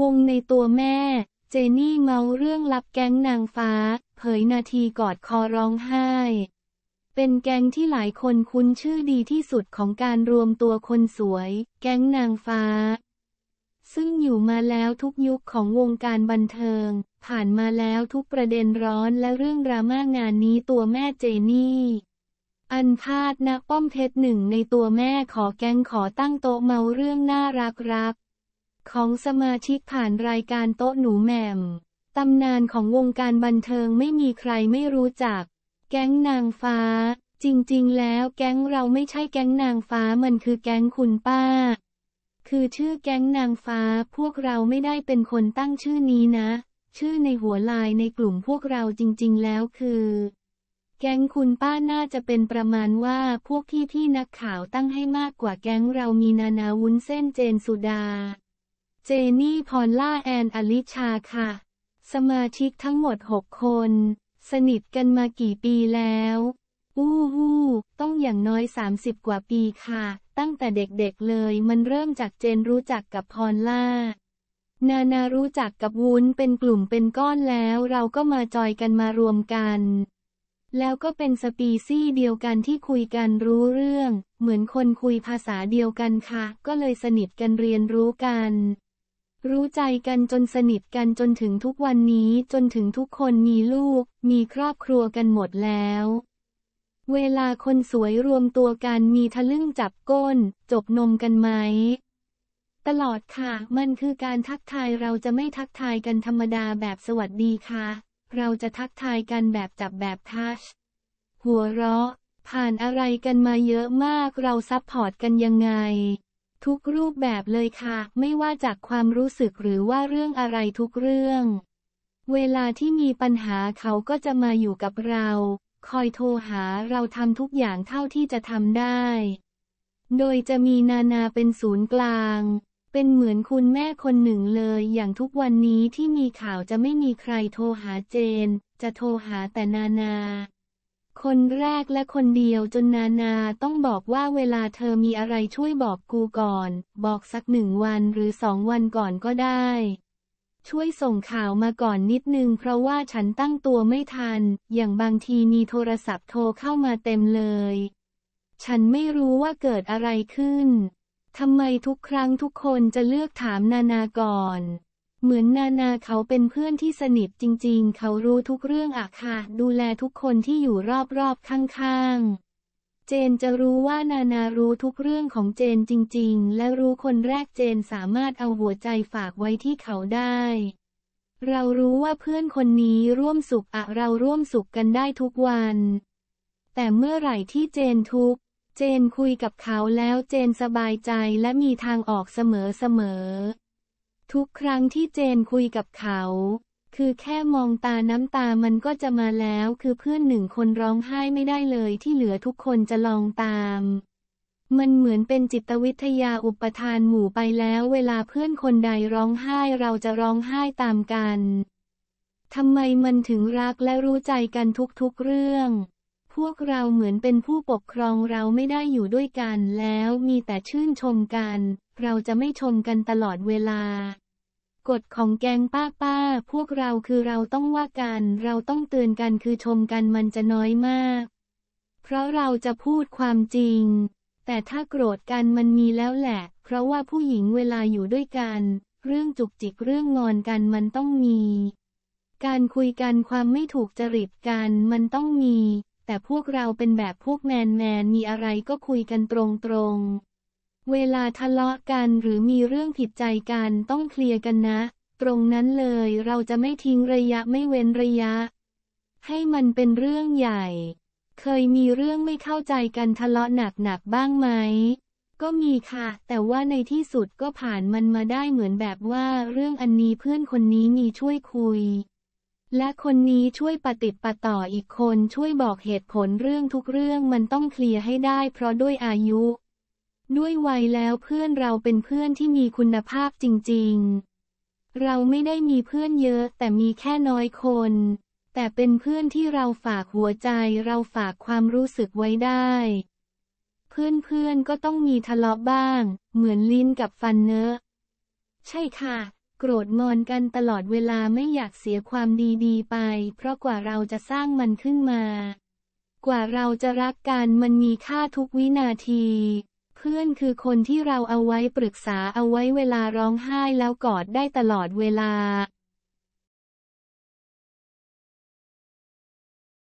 วงในตัวแม่ เจนี่เมาเรื่องลับแก๊งนางฟ้า เผยนาทีกอดคอร้องไห้ เป็นแก๊งที่หลายคนคุ้นชื่อดีที่สุดของการรวมตัวคนสวย แก๊งนางฟ้า ซึ่งอยู่มาแล้วทุกยุคของวงการบันเทิง ผ่านมาแล้วทุกประเด็นร้อนและเรื่องดราม่างานนี้ตัวแม่เจนี่ อันพาดนะป้อมเพชรหนึ่งในตัวแม่ขอแกงขอตั้งโต๊ะเมาเรื่องน่ารักรักของสมาชิกผ่านรายการโต๊ะหนูแหม่มตำนานของวงการบันเทิงไม่มีใครไม่รู้จัก แก๊งนางฟ้า จริงๆ แล้วแก๊งเราไม่ใช่แก๊งนางฟ้ามันคือแก๊งคุณป้า คือชื่อแก๊งนางฟ้า พวกเราไม่ได้เป็นคนตั้งชื่อนี้นะ ชื่อในหัวลายในกลุ่มพวกเราจริงๆ แล้วคือ แก๊งคุณป้าน่าจะเป็นประมาณว่า พวกพี่พี่นักข่าวตั้งให้มากกว่าแก๊งเรามีนานาวุ้นเส้นเจนสุดาเจนี่พรล่า แอน อลิชา ค่ะ สมาชิกทั้งหมด 6 คน สนิทกันมากี่ปีแล้ว อู้หู้ต้องอย่างน้อย 30 กว่าปีค่ะ ตั้งแต่เด็กๆเลย มันเริ่มจากเจนรู้จักกับพรล่า นานารู้จักกับวุ้นเป็นกลุ่มเป็นก้อนแล้ว เราก็มาจอยกันมารวมกัน แล้วก็เป็นสปีซี่เดียวกันที่คุยกันรู้เรื่อง เหมือนคนคุยภาษาเดียวกันค่ะ ก็เลยสนิทกันเรียนรู้กันรู้ใจกันจนสนิทกันจนถึงทุกวันนี้จนถึงทุกคนมีลูก มีครอบครัวกันหมดแล้ว เวลาคนสวยรวมตัวกัน มีทะลึ่งจับก้น จบนมกันไหม ตลอดค่ะ มันคือการทักทายเราจะไม่ทักทายกันธรรมดาแบบสวัสดีค่ะเราจะทักทายกันแบบจับแบบทัชหัวเราะ ผ่านอะไรกันมาเยอะมากเราซับพอร์ตกันยังไงทุกรูปแบบเลยค่ะ ไม่ว่าจากความรู้สึกหรือว่าเรื่องอะไรทุกเรื่อง เวลาที่มีปัญหาเขาก็จะมาอยู่กับเรา คอยโทรหาเราทำทุกอย่างเท่าที่จะทำได้ โดยจะมีนานาเป็นศูนย์กลาง เป็นเหมือนคุณแม่คนหนึ่งเลย อย่างทุกวันนี้ที่มีข่าวจะไม่มีใครโทรหาเจน จะโทรหาแต่นานาคนแรกและคนเดียวจนนานาต้องบอกว่าเวลาเธอมีอะไรช่วยบอกกูก่อน บอกสักหนึ่งวันหรือสองวันก่อนก็ได้ ช่วยส่งข่าวมาก่อนนิดนึงเพราะว่าฉันตั้งตัวไม่ทัน อย่างบางทีมีโทรศัพท์โทรเข้ามาเต็มเลย ฉันไม่รู้ว่าเกิดอะไรขึ้น ทำไมทุกครั้งทุกคนจะเลือกถามนานาก่อนเหมือนนานาเขาเป็นเพื่อนที่สนิทจริงๆ เขารู้ทุกเรื่องอะค่ะ ดูแลทุกคนที่อยู่รอบๆข้างๆจนจะรู้ว่านานารู้ทุกเรื่องของเจนจริง ๆ และรู้คนแรกเจนสามารถเอาหัวใจฝากไว้ที่เขาได้ เรารู้ว่าเพื่อนคนนี้ร่วมสุขอะเราร่วมสุขกันได้ทุกวัน แต่เมื่อไหร่ที่เจนทุก เจนคุยกับเขาแล้วเจนสบายใจและมีทางออกเสมอเสมอทุกครั้งที่เจนคุยกับเขา คือแค่มองตาน้ำตามันก็จะมาแล้ว คือเพื่อนหนึ่งคนร้องไห้ไม่ได้เลย ที่เหลือทุกคนจะลองตาม มันเหมือนเป็นจิตวิทยาอุปทานหมู่ไปแล้ว เวลาเพื่อนคนใดร้องไห้ เราจะร้องไห้ตามกัน ทำไมมันถึงรักและรู้ใจกันทุกๆเรื่อง พวกเราเหมือนเป็นผู้ปกครองเราไม่ได้อยู่ด้วยกันแล้วมีแต่ชื่นชมกัน เราจะไม่ชมกันตลอดเวลากฎของแกงป้าป้าพวกเราคือเราต้องว่ากัน เราต้องเตือนกัน คือชมกันมันจะน้อยมาก เพราะเราจะพูดความจริง แต่ถ้าโกรธกันมันมีแล้วแหละ เพราะว่าผู้หญิงเวลาอยู่ด้วยกัน เรื่องจุกจิกเรื่องงอนกันมันต้องมี การคุยกันความไม่ถูกจริตกันมันต้องมี แต่พวกเราเป็นแบบพวกแมนแมนมีอะไรก็คุยกันตรงตรงเวลาทะเลาะกันหรือมีเรื่องผิดใจกัน ต้องเคลียร์กันนะ ตรงนั้นเลยเราจะไม่ทิ้งระยะไม่เว้นระยะ ให้มันเป็นเรื่องใหญ่ เคยมีเรื่องไม่เข้าใจกันทะเลาะหนักๆบ้างไหมก็มีค่ะ แต่ว่าในที่สุดก็ผ่านมันมาได้เหมือนแบบว่าเรื่องอันนี้เพื่อนคนนี้มีช่วยคุย และคนนี้ช่วยปฏิปต่ออีกคนช่วยบอกเหตุผลเรื่องทุกเรื่องมันต้องเคลียร์ให้ได้ เพราะด้วยอายุด้วยวัยแล้วเพื่อนเราเป็นเพื่อนที่มีคุณภาพจริงๆ เราไม่ได้มีเพื่อนเยอะแต่มีแค่น้อยคน แต่เป็นเพื่อนที่เราฝากหัวใจ เราฝากความรู้สึกไว้ได้ เพื่อนๆ ก็ต้องมีทะเลาะบ้าง เหมือนลิ้นกับฟันเนอะ ใช่ค่ะ โกรธงอนกันตลอดเวลาไม่อยากเสียความดีๆไป เพราะกว่าเราจะสร้างมันขึ้นมา กว่าเราจะรักกันมันมีค่าทุกวินาทีพื่อนคือคนที่เราเอาไว้ปรึกษาเอาไว้เวลาร้องไห้แล้วกอดได้ตลอดเวลา